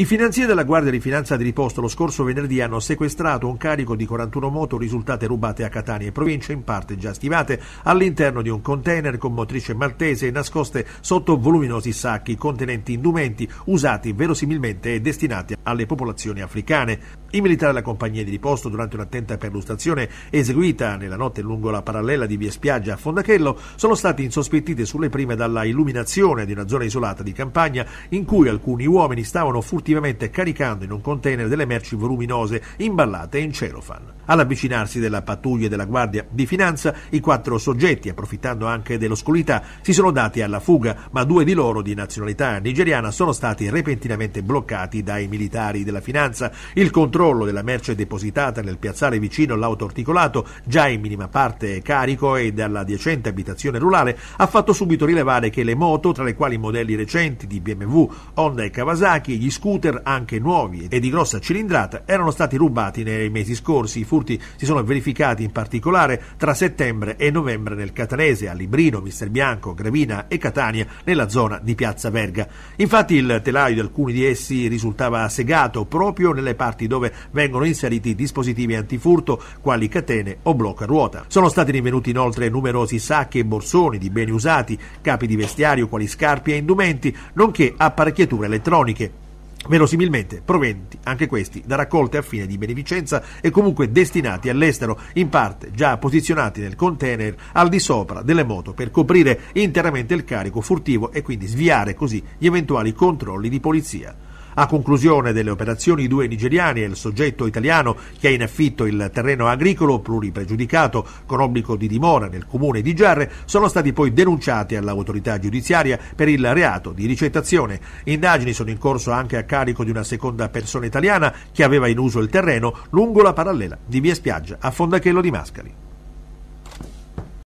I finanzieri della Guardia di Finanza di Riposto lo scorso venerdì hanno sequestrato un carico di 41 moto risultate rubate a Catania e provincia, in parte già stivate, all'interno di un container con motrice maltese nascoste sotto voluminosi sacchi contenenti indumenti usati verosimilmente e destinati alle popolazioni africane. I militari della compagnia di riposto, durante un'attenta perlustrazione eseguita nella notte lungo la parallela di Via Spiaggia a Fondachello, sono stati insospettiti sulle prime dalla illuminazione di una zona isolata di campagna in cui alcuni uomini stavano furtivamente caricando in un container delle merci voluminose imballate in cerofan. All'avvicinarsi della pattuglia e della Guardia di Finanza, i quattro soggetti, approfittando anche dell'oscurità, si sono dati alla fuga, ma due di loro, di nazionalità nigeriana, sono stati repentinamente bloccati dai militari della Finanza. Il controllo controllo della merce depositata nel piazzale vicino all'auto articolato, già in minima parte carico e dalla adiacente abitazione rurale, ha fatto subito rilevare che le moto, tra le quali modelli recenti di BMW, Honda e Kawasaki, gli scooter anche nuovi e di grossa cilindrata, erano stati rubati nei mesi scorsi. I furti si sono verificati in particolare tra settembre e novembre nel Catanese, a Librino, Mister Bianco, Gravina e Catania, nella zona di Piazza Verga. Infatti il telaio di alcuni di essi risultava segato proprio nelle parti dove dove vengono inseriti dispositivi antifurto quali catene o blocca ruota. Sono stati rinvenuti inoltre numerosi sacchi e borsoni di beni usati, capi di vestiario quali scarpe e indumenti, nonché apparecchiature elettroniche verosimilmente proventi anche questi da raccolte a fine di beneficenza e comunque destinati all'estero, in parte già posizionati nel container al di sopra delle moto per coprire interamente il carico furtivo e quindi sviare così gli eventuali controlli di polizia. A conclusione delle operazioni i due nigeriani e il soggetto italiano che ha in affitto il terreno agricolo pluripregiudicato con obbligo di dimora nel comune di Giarre sono stati poi denunciati all'autorità giudiziaria per il reato di ricettazione. Indagini sono in corso anche a carico di una seconda persona italiana che aveva in uso il terreno lungo la parallela di Via Spiaggia a Fondachello di Mascali.